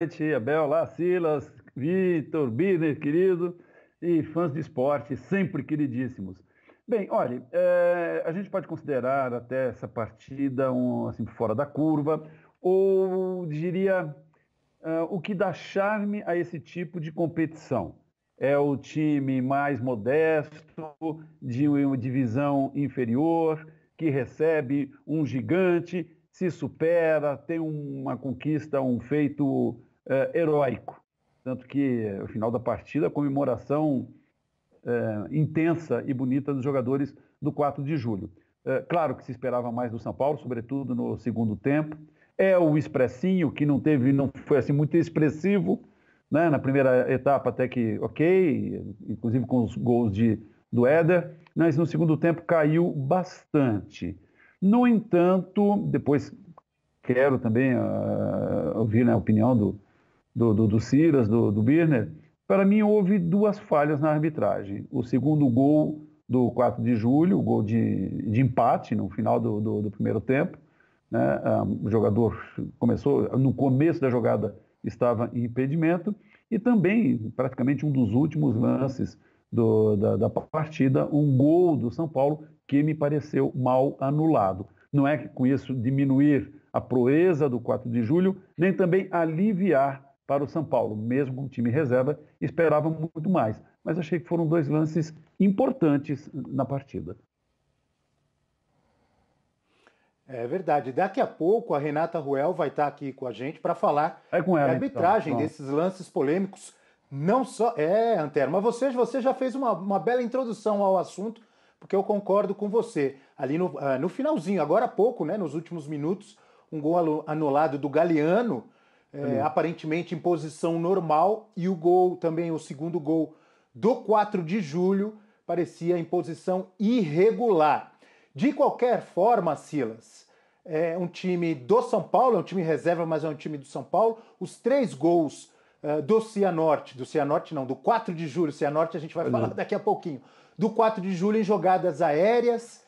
noite, Abel, lá, Silas, Vitor, Birner, querido, e fãs de esporte, sempre queridíssimos. Bem, olha, é, a gente pode considerar até essa partida um, assim, fora da curva, ou diria é, o que dá charme a esse tipo de competição. É o time mais modesto, de uma divisão inferior, que recebe um gigante, se supera, tem uma conquista, um feito é, heróico. Tanto que, é, o final da partida, a comemoração é, intensa e bonita dos jogadores do 4 de julho. É, claro que se esperava mais do São Paulo, sobretudo no segundo tempo. É o expressinho, que não teve, não foi assim muito expressivo, né? na primeira etapa até que ok, inclusive com os gols de, do Éder, mas no segundo tempo caiu bastante. No entanto, depois quero também uh, ouvir né, a opinião do, do, do, do do, do Birner, para mim houve duas falhas na arbitragem. O segundo gol do 4 de julho, o gol de, de empate no final do, do, do primeiro tempo, né? Ah, o jogador começou, no começo da jogada estava em impedimento, e também, praticamente um dos últimos lances do, da, da, partida, um gol do São Paulo que me pareceu mal anulado. Não é que com isso diminuir a proeza do 4 de julho, nem também aliviar para o São Paulo, mesmo com o time reserva, esperava muito mais. Mas achei que foram dois lances importantes na partida. É verdade. Daqui a pouco a Renata Ruel vai estar aqui com a gente para falar é ela, da então. arbitragem então. desses lances polêmicos. Não só. É, Antero, mas você, você já fez uma, uma bela introdução ao assunto, porque eu concordo com você. Ali no, ah, no finalzinho, agora há pouco, né, nos últimos minutos, um gol anulado do Galeano é, uhum. aparentemente em posição normal, e o gol também, o segundo gol do 4 de julho, parecia em posição irregular. De qualquer forma, Silas, é um time do São Paulo, é um time reserva, mas é um time do São Paulo. Os três gols é, do Cianorte, do Cianorte não, do 4 de julho, Cianorte a gente vai falar daqui a pouquinho, do 4 de julho em jogadas aéreas,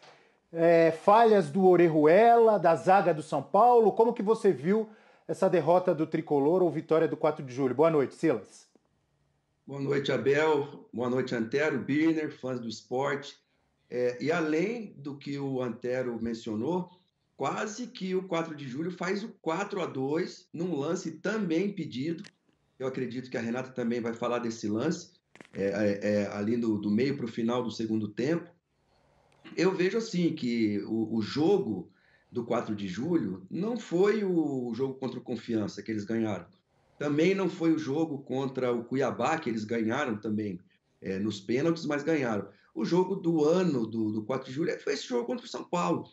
é, falhas do Orejuela, da zaga do São Paulo, como que você viu essa derrota do tricolor ou vitória do 4 de julho? Boa noite, Silas. Boa noite, Abel. Boa noite, Antero, Birner, fãs do esporte. É, e além do que o Antero mencionou, quase que o 4 de julho faz o 4 a 2 num lance também pedido. Eu acredito que a Renata também vai falar desse lance, é, é, é ali do, do meio para o final do segundo tempo. Eu vejo assim que o, o jogo do 4 de julho não foi o jogo contra o Confiança que eles ganharam. Também não foi o jogo contra o Cuiabá, que eles ganharam também é, nos pênaltis, mas ganharam. O jogo do ano do, do 4 de julho foi esse jogo contra o São Paulo.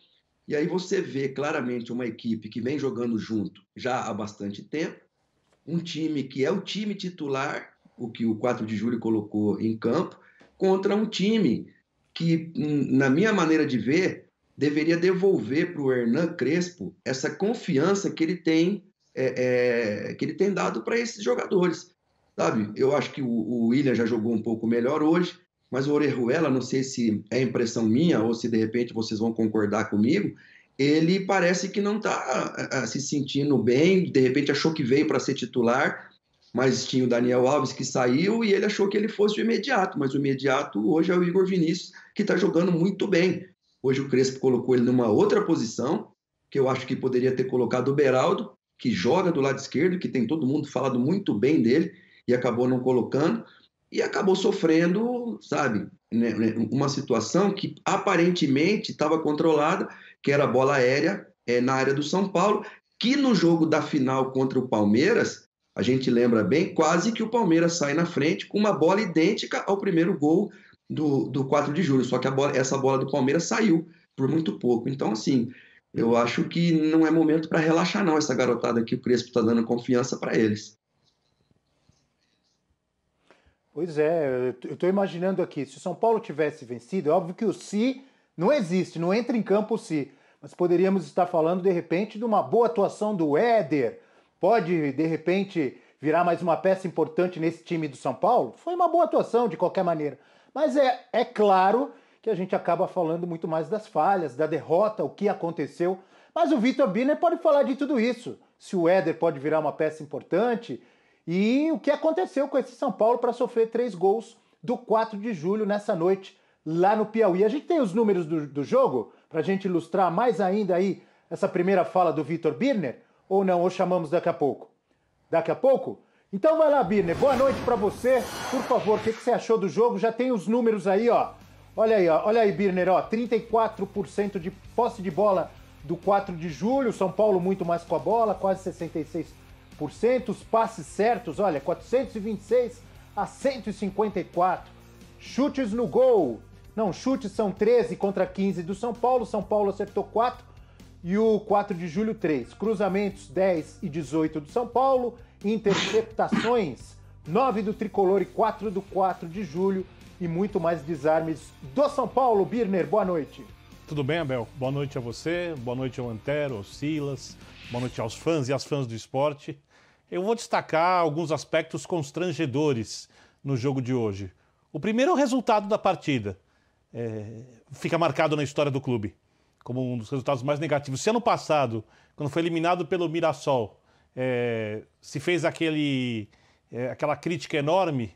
E aí você vê claramente uma equipe que vem jogando junto já há bastante tempo, um time que é o time titular, o que o 4 de julho colocou em campo, contra um time que, na minha maneira de ver, deveria devolver para o Hernan Crespo essa confiança que ele tem é, é, que ele tem dado para esses jogadores. Sabe, eu acho que o, o, William já jogou um pouco melhor hoje, mas o Orejuela, não sei se é impressão minha ou se de repente vocês vão concordar comigo, ele parece que não está é, é, se sentindo bem, de repente achou que veio para ser titular, mas tinha o Daniel Alves que saiu e ele achou que ele fosse o imediato, mas o imediato hoje é o Igor Vinícius, que está jogando muito bem. Hoje o Crespo colocou ele numa outra posição, que eu acho que poderia ter colocado o Beraldo, que joga do lado esquerdo, que tem todo mundo falado muito bem dele e acabou não colocando e acabou sofrendo, sabe, né, né, uma situação que aparentemente estava controlada, que era a bola aérea é, na área do São Paulo, que no jogo da final contra o Palmeiras, a gente lembra bem, quase que o Palmeiras sai na frente com uma bola idêntica ao primeiro gol do, do 4 de julho. Só que bola, essa bola do Palmeiras saiu por muito pouco. Então, assim, eu acho que não é momento para relaxar, não, essa garotada que o Crespo está dando confiança para eles. Pois é, eu estou imaginando aqui, se o São Paulo tivesse vencido, é óbvio que o si não existe, não entra em campo o si. Mas poderíamos estar falando, de repente, de uma boa atuação do Éder. Pode, de repente, virar mais uma peça importante nesse time do São Paulo? Foi uma boa atuação, de qualquer maneira. Mas é, é claro que a gente acaba falando muito mais das falhas, da derrota, o que aconteceu. Mas o Vitor Biner pode falar de tudo isso. Se o Éder pode virar uma peça importante e o que aconteceu com esse São Paulo para sofrer três gols do 4 de julho nessa noite lá no Piauí. A gente tem os números do, do jogo para a gente ilustrar mais ainda aí essa primeira fala do Vitor Birner ou não? Ou chamamos daqui a pouco? Daqui a pouco? Então vai lá, Birner. Boa noite para você. Por favor, o que, que, você achou do jogo? Já tem os números aí, ó. Olha aí, ó. Olha aí, Birner, ó. 34% de posse de bola do 4 de julho. São Paulo muito mais com a bola, quase 66%. Os passes certos, olha, 426 a 154. Chutes no gol. Não, chutes são 13 contra 15 do São Paulo. São Paulo acertou 4, e o 4 de julho 3. Cruzamentos 10 e 18 do São Paulo, interceptações 9 do Tricolor e 4 do 4 de julho e muito mais desarmes do São Paulo. Birner, boa noite. Tudo bem, Abel? Boa noite a você, boa noite ao Antero, ao Silas, boa noite aos fãs e às fãs do esporte. Eu vou destacar alguns aspectos constrangedores no jogo de hoje. O primeiro é o resultado da partida. É... fica marcado na história do clube como um dos resultados mais negativos. Se ano passado, quando foi eliminado pelo Mirassol, é, se fez aquele, é, aquela crítica enorme,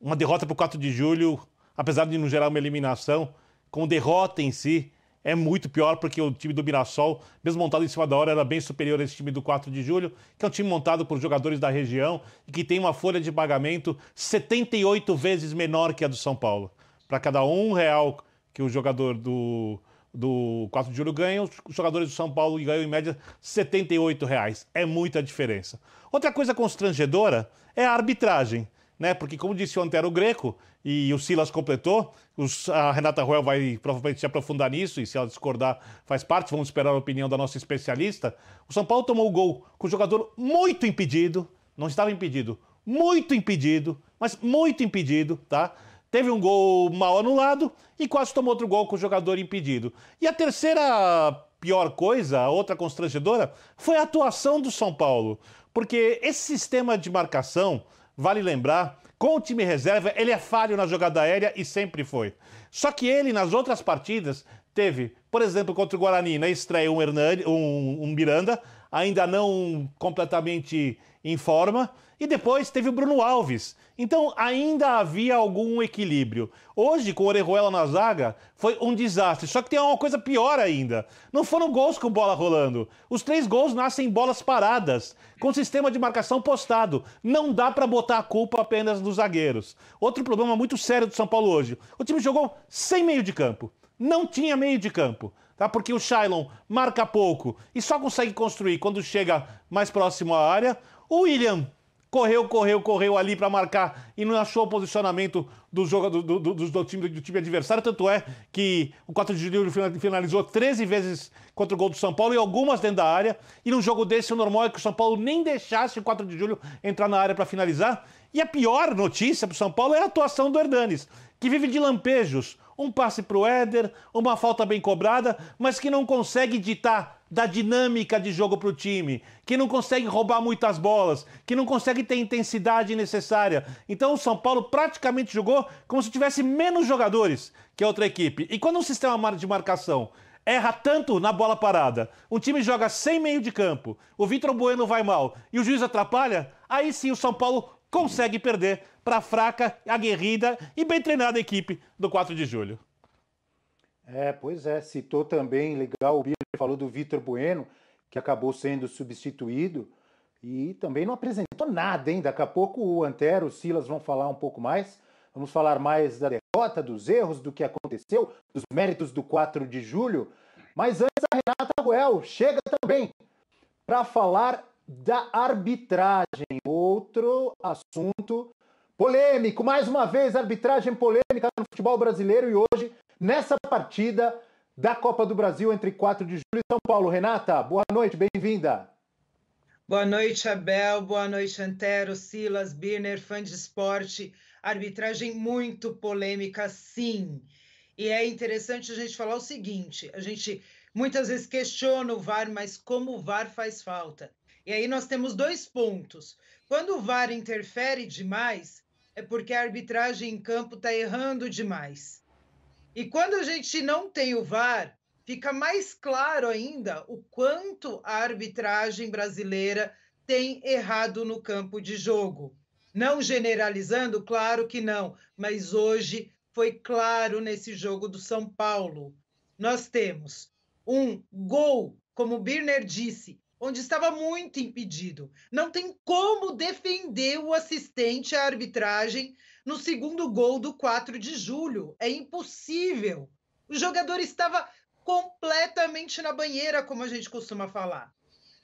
uma derrota para o 4 de julho, apesar de não gerar uma eliminação, com derrota em si, é muito pior porque o time do Mirassol, mesmo montado em cima da hora, era bem superior a esse time do 4 de julho, que é um time montado por jogadores da região e que tem uma folha de pagamento 78 vezes menor que a do São Paulo. Para cada um real que o jogador do, do 4 de julho ganham, os jogadores do São Paulo ganham em média R$ 78. Reais. É muita diferença. Outra coisa constrangedora é a arbitragem, né? Porque, como disse o Antero Greco, e o Silas completou, os, a Renata Ruel vai provavelmente se aprofundar nisso, e se ela discordar, faz parte. Vamos esperar a opinião da nossa especialista. O São Paulo tomou o gol com o jogador muito impedido, não estava impedido, muito impedido, mas muito impedido, tá? Teve um gol mal anulado e quase tomou outro gol com o jogador impedido. E a terceira pior coisa, a outra constrangedora, foi a atuação do São Paulo. Porque esse sistema de marcação, vale lembrar, com o time reserva, ele é falho na jogada aérea e sempre foi. Só que ele, nas outras partidas, teve, por exemplo, contra o Guarani, na estreia um, Hernani, um, um Miranda, ainda não completamente em forma. E depois teve o Bruno Alves, então ainda havia algum equilíbrio. Hoje, com o Orejuela na zaga, foi um desastre. Só que tem uma coisa pior ainda. Não foram gols com bola rolando. Os três gols nascem em bolas paradas, com sistema de marcação postado. Não dá para botar a culpa apenas dos zagueiros. Outro problema muito sério do São Paulo hoje. O time jogou sem meio de campo. Não tinha meio de campo. Tá? Porque o Shailon marca pouco e só consegue construir quando chega mais próximo à área. O William correu, correu, correu ali para marcar e não achou o posicionamento do, jogo, do, do, do, do, time, do time adversário. Tanto é que o 4 de julho finalizou 13 vezes contra o gol do São Paulo e algumas dentro da área. E num jogo desse, o normal é que o São Paulo nem deixasse o 4 de julho entrar na área para finalizar. E a pior notícia para o São Paulo é a atuação do Hernanes, que vive de lampejos. Um passe para o Éder, uma falta bem cobrada, mas que não consegue ditar da dinâmica de jogo para o time, que não consegue roubar muitas bolas, que não consegue ter a intensidade necessária. Então o São Paulo praticamente jogou como se tivesse menos jogadores que a outra equipe. E quando o um sistema de marcação erra tanto na bola parada, um time joga sem meio de campo, o Vitor Bueno vai mal e o juiz atrapalha, aí sim o São Paulo consegue perder para a fraca, aguerrida e bem treinada equipe do 4 de julho. É, pois é. Citou também, legal, o Bira falou do Vitor Bueno, que acabou sendo substituído e também não apresentou nada, hein? Daqui a pouco o Antero, o Silas vão falar um pouco mais. Vamos falar mais da derrota, dos erros, do que aconteceu, dos méritos do 4 de julho. Mas antes, a Renata Guel chega também para falar da arbitragem, outro assunto polêmico. Mais uma vez, arbitragem polêmica no futebol brasileiro e hoje, nessa partida da Copa do Brasil entre 4 de julho e São Paulo. Renata, boa noite, bem-vinda. Boa noite, Abel. Boa noite, Antero, Silas, Birner, fã de esporte. Arbitragem muito polêmica, sim. E é interessante a gente falar o seguinte: a gente muitas vezes questiona o VAR, mas como o VAR faz falta? E aí nós temos dois pontos. Quando o VAR interfere demais, é porque a arbitragem em campo está errando demais. E quando a gente não tem o VAR, fica mais claro ainda o quanto a arbitragem brasileira tem errado no campo de jogo. Não generalizando, claro que não, mas hoje foi claro nesse jogo do São Paulo. Nós temos um gol, como o Birner disse, onde estava muito impedido. Não tem como defender o assistente à arbitragem no segundo gol do 4 de julho. É impossível. O jogador estava completamente na banheira, como a gente costuma falar.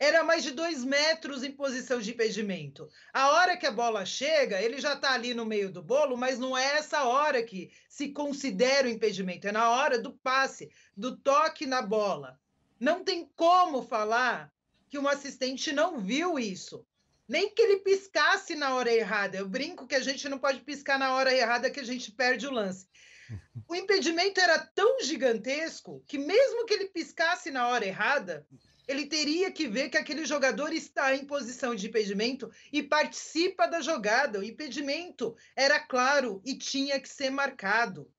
Era mais de dois metros em posição de impedimento. A hora que a bola chega, ele já está ali no meio do bolo, mas não é essa hora que se considera o impedimento. É na hora do passe, do toque na bola. Não tem como falar que um assistente não viu isso. Nem que ele piscasse na hora errada. Eu brinco que a gente não pode piscar na hora errada que a gente perde o lance. O impedimento era tão gigantesco que, mesmo que ele piscasse na hora errada, ele teria que ver que aquele jogador está em posição de impedimento e participa da jogada. O impedimento era claro e tinha que ser marcado.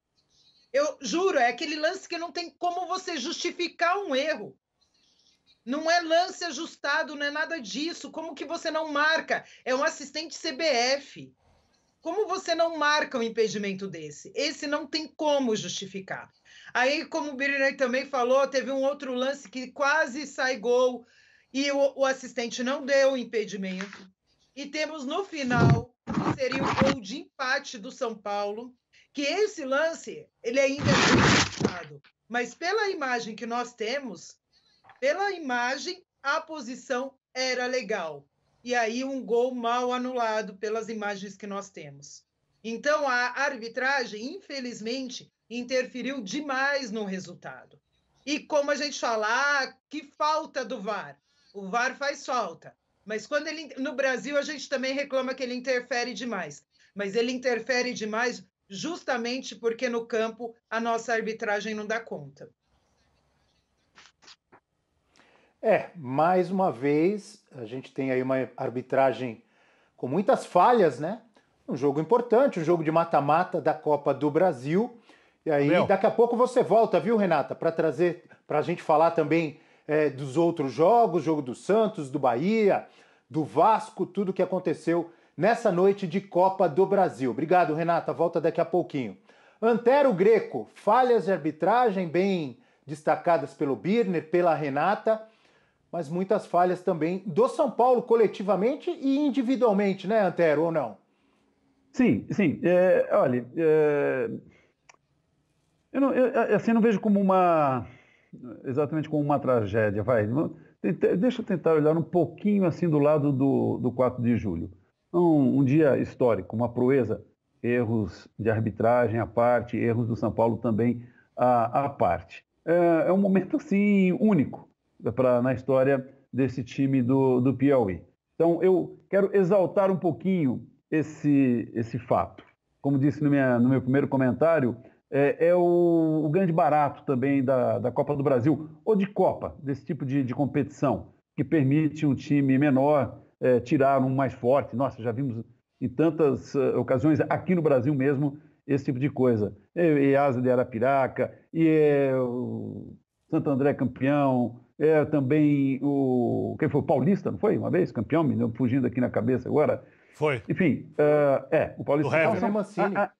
Eu juro, é aquele lance que não tem como você justificar um erro. Não é lance ajustado, não é nada disso. Como que você não marca? É um assistente CBF. Como você não marca um impedimento desse? Esse não tem como justificar. Aí, como o Birinei também falou, teve um outro lance que quase sai gol e o, o assistente não deu o impedimento. E temos no final, que seria o gol de empate do São Paulo, que esse lance, ele ainda é muito mas pela imagem que nós temos, pela imagem, a posição era legal. E aí um gol mal anulado pelas imagens que nós temos. Então a arbitragem, infelizmente, interferiu demais no resultado. E como a gente fala, ah, que falta do VAR. O VAR faz falta, mas quando ele no Brasil a gente também reclama que ele interfere demais. Mas ele interfere demais justamente porque no campo a nossa arbitragem não dá conta. É, mais uma vez, a gente tem aí uma arbitragem com muitas falhas, né? Um jogo importante, um jogo de mata-mata da Copa do Brasil. E aí, daqui a pouco você volta, viu, Renata, para trazer, para a gente falar também é, dos outros jogos, jogo do Santos, do Bahia, do Vasco, tudo que aconteceu nessa noite de Copa do Brasil. Obrigado, Renata. Volta daqui a pouquinho. Antero Greco, falhas de arbitragem bem destacadas pelo Birner, pela Renata mas muitas falhas também do São Paulo coletivamente e individualmente, né, Antero, ou não? Sim, sim. É, olha, é, eu, não, eu, é, assim, não vejo como uma. exatamente como uma tragédia, vai. Deixa eu tentar olhar um pouquinho assim do lado do, do 4 de julho. Um, um dia histórico, uma proeza, erros de arbitragem à parte, erros do São Paulo também à, à parte. É, é um momento assim único pra, na história desse time do, do Piauí. Então, eu quero exaltar um pouquinho esse, esse fato. Como disse no, minha, no meu primeiro comentário, é, é o, o, grande barato também da, da Copa do Brasil, ou de Copa, desse tipo de, de competição, que permite um time menor é, tirar um mais forte. Nossa, já vimos em tantas uh, ocasiões, aqui no Brasil mesmo, esse tipo de coisa. E, e Asa de Arapiraca, e é, Santo André campeão, é, também o. Quem foi? O Paulista, não foi? Uma vez? Campeão, me deu, fugindo aqui na cabeça agora. Foi. Enfim, uh, é, o Paulista. O Nelson né? Mancini. Ah, ah,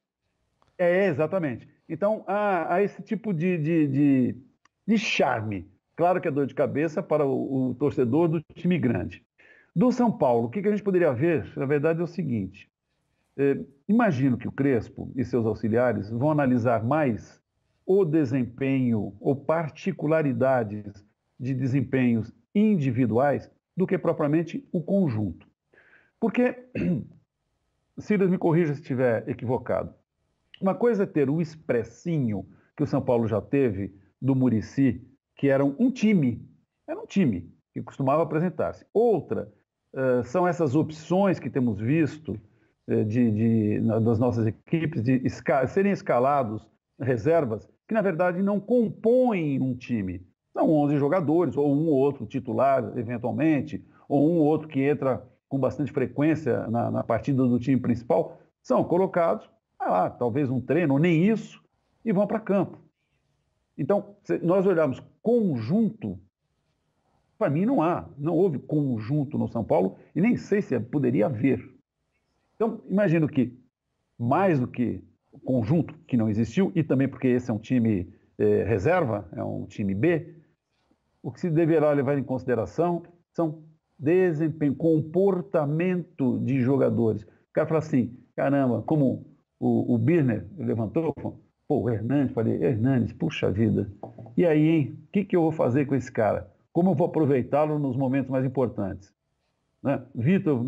é, exatamente. Então, há, há esse tipo de, de, de, de, charme. Claro que é dor de cabeça para o, o torcedor do time grande. Do São Paulo, o que, que a gente poderia ver? Na verdade, é o seguinte: é, imagino que o Crespo e seus auxiliares vão analisar mais o desempenho ou particularidades de desempenhos individuais do que propriamente o conjunto. Porque, Silas me corrija se estiver equivocado, uma coisa é ter o expressinho que o São Paulo já teve do Murici, que era um time, era um time que costumava apresentar-se. Outra eh, são essas opções que temos visto eh, de, de das nossas equipes de esca serem escalados reservas que na verdade não compõem um time, são então, 11 jogadores, ou um ou outro titular, eventualmente, ou um ou outro que entra com bastante frequência na, na partida do time principal, são colocados, ah lá, talvez um treino, ou nem isso, e vão para campo. Então, se nós olharmos conjunto, para mim não há, não houve conjunto no São Paulo e nem sei se poderia haver. Então, imagino que mais do que conjunto que não existiu, e também porque esse é um time eh, reserva, é um time B, o que se deverá levar em consideração são desempenho, comportamento de jogadores. O cara fala assim, caramba, como o, o Birner levantou, pô, o Hernandes, falei, Hernandes, puxa vida. E aí, hein, o que, que eu vou fazer com esse cara? Como eu vou aproveitá-lo nos momentos mais importantes? Né? Vitor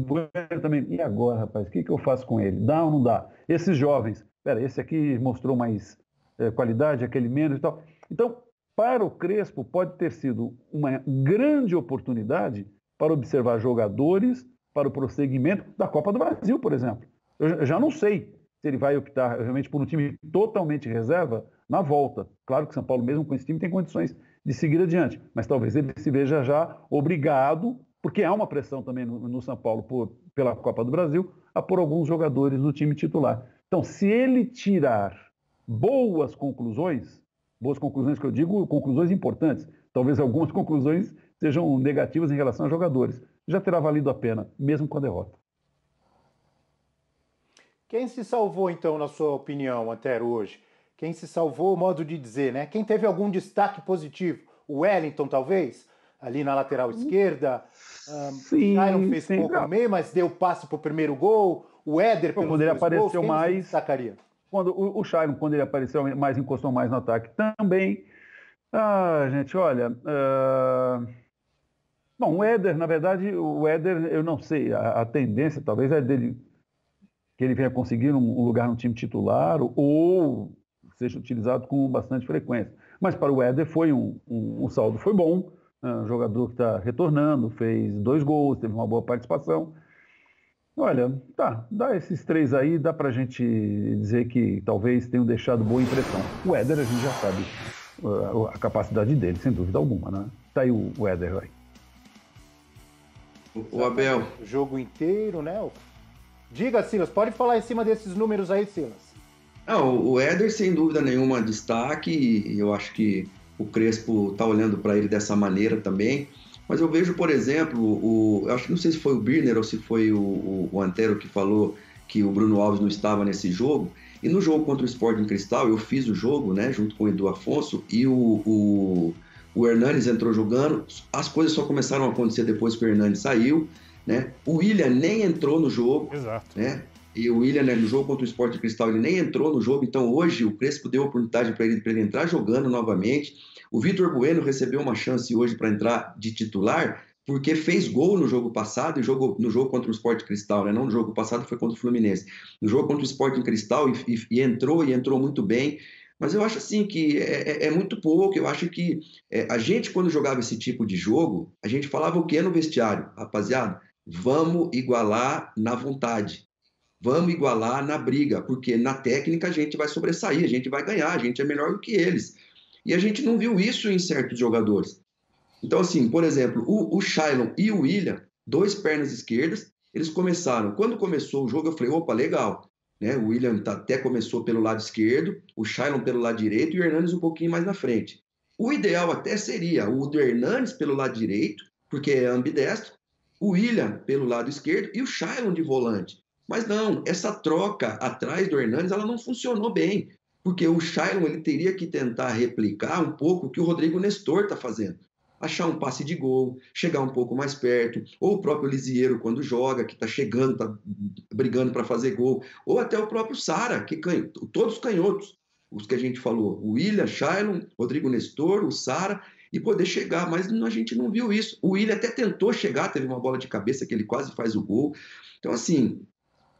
também, e agora, rapaz, o que, que eu faço com ele? Dá ou não dá? Esses jovens, pera, esse aqui mostrou mais é, qualidade, aquele menos e tal. Então, para o Crespo pode ter sido uma grande oportunidade para observar jogadores para o prosseguimento da Copa do Brasil, por exemplo. Eu já não sei se ele vai optar realmente por um time totalmente reserva na volta. Claro que São Paulo, mesmo com esse time, tem condições de seguir adiante, mas talvez ele se veja já obrigado, porque há uma pressão também no, no São Paulo por, pela Copa do Brasil, a pôr alguns jogadores do time titular. Então, se ele tirar boas conclusões, Boas conclusões que eu digo, conclusões importantes. Talvez algumas conclusões sejam negativas em relação a jogadores. Já terá valido a pena, mesmo com a derrota. Quem se salvou, então, na sua opinião, até hoje? Quem se salvou, modo de dizer, né? Quem teve algum destaque positivo? O Wellington, talvez? Ali na lateral hum. esquerda. Um, sim, Iron fez sim, pouco claro. meio, mas deu passe para o primeiro gol. O Éder, pelo menos, aparecer mais. Destacaria? Quando, o, o quando ele apareceu, mais encostou mais no ataque também. Ah, gente, olha. Uh... Bom, o Éder, na verdade, o Éder, eu não sei, a, a tendência talvez é dele que ele venha conseguir um, lugar no time titular ou seja utilizado com bastante frequência. Mas para o Éder foi um, um, um saldo foi bom, ah, jogador que está retornando, fez dois gols, teve uma boa participação. Olha, tá, dá esses três aí, dá pra gente dizer que talvez tenham deixado boa impressão. O Éder a gente já sabe uh, a, capacidade dele, sem dúvida alguma, né? Tá aí o, Éder aí. O Abel. O jogo inteiro, né? Diga, Silas, pode falar em cima desses números aí, Silas. Não, ah, o Éder, sem dúvida nenhuma, destaque, e eu acho que o Crespo tá olhando para ele dessa maneira também. Mas eu vejo, por exemplo, o, acho que não sei se foi o Birner ou se foi o, o, o Antero que falou que o Bruno Alves não estava nesse jogo. E no jogo contra o Sporting Cristal, eu fiz o jogo, né, junto com o Edu Afonso, e o, o, o Hernandes entrou jogando. As coisas só começaram a acontecer depois que o Hernandes saiu, né? O William nem entrou no jogo, Exato. né? E o William, né, no jogo contra o Sport Cristal, ele nem entrou no jogo, então hoje o Crespo deu a oportunidade para ele, ele entrar jogando novamente. O Vitor Bueno recebeu uma chance hoje para entrar de titular, porque fez gol no jogo passado e jogou no jogo contra o Sport Cristal, né? não no jogo passado, foi contra o Fluminense. No jogo contra o Sport Cristal e, e, e entrou, e entrou muito bem. Mas eu acho assim que é, é, é muito pouco. Eu acho que é, a gente, quando jogava esse tipo de jogo, a gente falava o que no vestiário, rapaziada? Vamos igualar na vontade vamos igualar na briga, porque na técnica a gente vai sobressair, a gente vai ganhar, a gente é melhor do que eles. E a gente não viu isso em certos jogadores. Então, assim, por exemplo, o, o e o William, dois pernas esquerdas, eles começaram. Quando começou o jogo, eu falei, opa, legal. Né? O William tá, até começou pelo lado esquerdo, o Shailon pelo lado direito e o Hernandes um pouquinho mais na frente. O ideal até seria o do Hernandes pelo lado direito, porque é ambidestro, o William pelo lado esquerdo e o Shailon de volante. Mas não, essa troca atrás do Hernandes ela não funcionou bem, porque o Shailon ele teria que tentar replicar um pouco o que o Rodrigo Nestor está fazendo. Achar um passe de gol, chegar um pouco mais perto, ou o próprio Lisieiro quando joga, que está chegando, está brigando para fazer gol, ou até o próprio Sara, que todos os canhotos, os que a gente falou, o William, Shailon, Rodrigo Nestor, o Sara, e poder chegar, mas a gente não viu isso. O Willian até tentou chegar, teve uma bola de cabeça que ele quase faz o gol. Então, assim,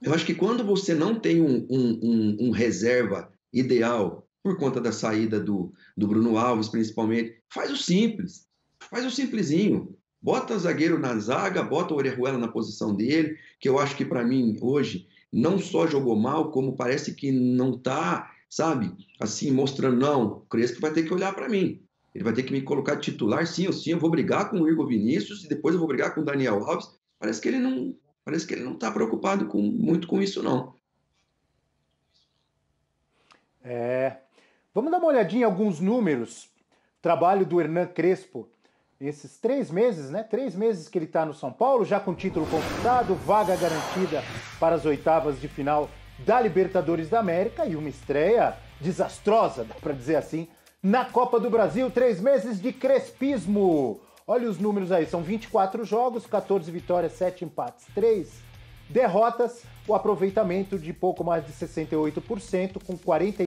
eu acho que quando você não tem um, um, um, um reserva ideal por conta da saída do, do Bruno Alves, principalmente, faz o simples, faz o simplesinho. Bota zagueiro na zaga, bota o Orejuela na posição dele, que eu acho que para mim hoje não só jogou mal, como parece que não tá, sabe, assim, mostrando, não, o Crespo vai ter que olhar para mim. Ele vai ter que me colocar de titular, sim ou sim, eu vou brigar com o Igor Vinícius e depois eu vou brigar com o Daniel Alves. Parece que ele não, Parece que ele não está preocupado com, muito com isso, não. É. Vamos dar uma olhadinha em alguns números. Trabalho do Hernan Crespo. Esses três meses, né? Três meses que ele está no São Paulo, já com título conquistado, vaga garantida para as oitavas de final da Libertadores da América e uma estreia desastrosa, dá para dizer assim, na Copa do Brasil. Três meses de crespismo. Olha os números aí, são 24 jogos, 14 vitórias, 7 empates, 3 derrotas, o aproveitamento de pouco mais de 68%, com 40